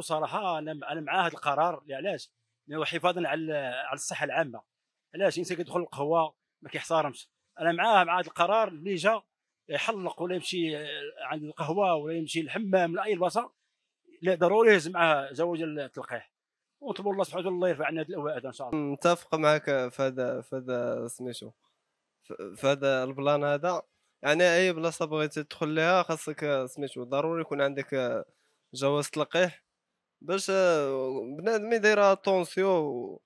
نكون صراحه انا انا مع هذا القرار يعني علاش؟ حفاظا على على الصحه العامه علاش الانسان كيدخل القهوه ما كيحترمش انا معاه مع هذا القرار اللي جا يحلق ولا يمشي عند القهوه ولا يمشي للحمام ولا اي بلاصه لا ضروري يهز معاه زواج التلقيح ونطلبوا الله سبحانه وتعالى الله يرفع عنا هذه الاوائد ان شاء الله متفق أمم، معك في هذا في هذا سميتو في هذا البلان هذا يعني اي بلاصه بغيتي تدخل لها خاصك سميتو ضروري يكون عندك جواز تلقيح باش بنادم يديرها اتونسيو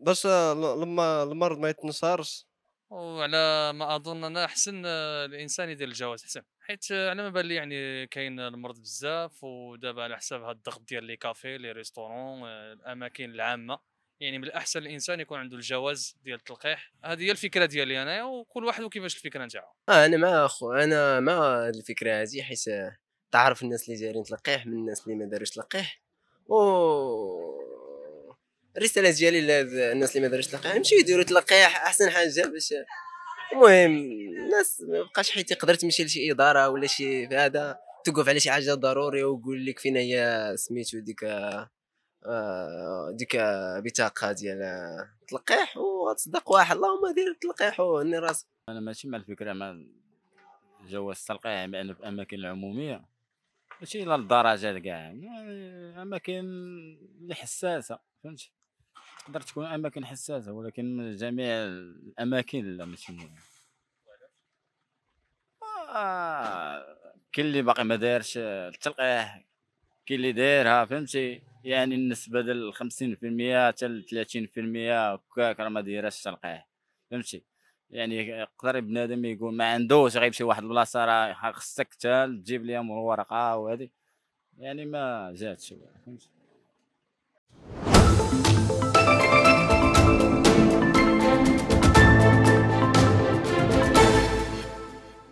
باش لما المرض ما يتنشرش وعلى ما اظن انا احسن الانسان يدير الجواز احسن حيت على ما بالي يعني كاين المرض بزاف ودابا على حساب هذا الضغط ديال لي كافي لي ريستورون الاماكن العامه يعني من الاحسن الانسان يكون عنده الجواز ديال التلقيح هذه هي الفكره ديالي انايا وكل واحد وكيفاش الفكره نتاعو اه انا مع اخو انا مع الفكره هذه حيت تعرف الناس اللي جايين تلقيح من الناس اللي ما داروش تلقيح او الرساله ديالي للناس اللي ما داروش تلقيح يمشيو يديروا تلقيح احسن حاجه باش المهم الناس ما بقاش حيت تقدر تمشي لشي اداره ولا شي هذا توقف على شي حاجه ضروري ويقول لك فين هي سميتو ديك آه، ديك بطاقه ديال التلقيح وغتصدق واحد اللهم دير التلقيح وهني راسك انا ماشي مع الفكره مع جواز التلقيح بانه في الاماكن العموميه ماشي الى الدرجه كاع يعني اماكن اللي حساسه فهمتي تقدر تكون اماكن حساسه ولكن جميع الاماكن لا ماشي مهم آه، كاين اللي باقي ما دارش التلقيح كاين اللي دايرها فهمتي يعني النسبه ديال 50% حتى ل 30% هكاك راه ما دايراش التلقيح فهمتي يعني يقدر بنادم يقول ما عندوش غير يمشي واحد البلاصه راه خصك تجيب لي ورقه وهذه يعني ما جاتش فهمت